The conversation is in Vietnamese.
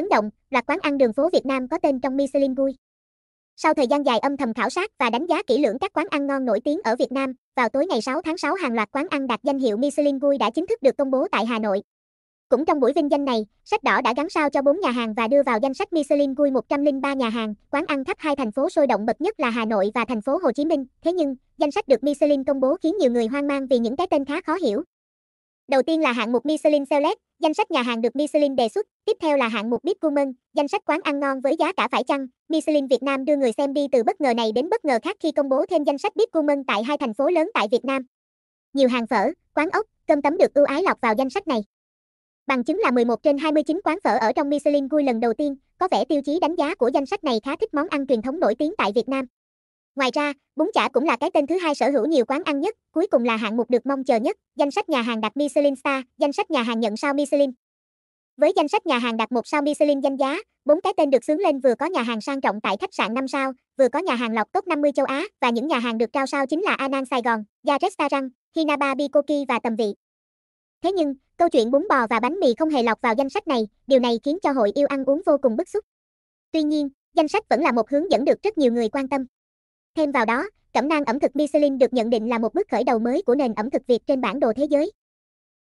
chấn động, là quán ăn đường phố Việt Nam có tên trong Michelin Guide. Sau thời gian dài âm thầm khảo sát và đánh giá kỹ lưỡng các quán ăn ngon nổi tiếng ở Việt Nam, vào tối ngày 6 tháng 6 hàng loạt quán ăn đạt danh hiệu Michelin Guide đã chính thức được công bố tại Hà Nội. Cũng trong buổi vinh danh này, sách đỏ đã gắn sao cho 4 nhà hàng và đưa vào danh sách Michelin Guide 103 nhà hàng, quán ăn khắp hai thành phố sôi động bậc nhất là Hà Nội và thành phố Hồ Chí Minh. Thế nhưng, danh sách được Michelin công bố khiến nhiều người hoang mang vì những cái tên khá khó hiểu. Đầu tiên là hạng mục Michelin Select, danh sách nhà hàng được Michelin đề xuất, tiếp theo là hạng mục Gourmand danh sách quán ăn ngon với giá cả phải chăng. Michelin Việt Nam đưa người xem đi từ bất ngờ này đến bất ngờ khác khi công bố thêm danh sách Gourmand tại hai thành phố lớn tại Việt Nam. Nhiều hàng phở, quán ốc, cơm tấm được ưu ái lọc vào danh sách này. Bằng chứng là 11 trên 29 quán phở ở trong Michelin Guide lần đầu tiên, có vẻ tiêu chí đánh giá của danh sách này khá thích món ăn truyền thống nổi tiếng tại Việt Nam. Ngoài ra, bún chả cũng là cái tên thứ hai sở hữu nhiều quán ăn nhất, cuối cùng là hạng mục được mong chờ nhất, danh sách nhà hàng đạt Michelin star, danh sách nhà hàng nhận sao Michelin. Với danh sách nhà hàng đạt một sao Michelin danh giá, bốn cái tên được xướng lên vừa có nhà hàng sang trọng tại khách sạn 5 sao, vừa có nhà hàng lọc top 50 châu Á và những nhà hàng được trao sao chính là Anan Sài Gòn, Ya Restaurant, Hinaba Bikoki và Tầm Vị. Thế nhưng, câu chuyện bún bò và bánh mì không hề lọt vào danh sách này, điều này khiến cho hội yêu ăn uống vô cùng bức xúc. Tuy nhiên, danh sách vẫn là một hướng dẫn được rất nhiều người quan tâm. Thêm vào đó, cẩm nang ẩm thực Michelin được nhận định là một bước khởi đầu mới của nền ẩm thực Việt trên bản đồ thế giới.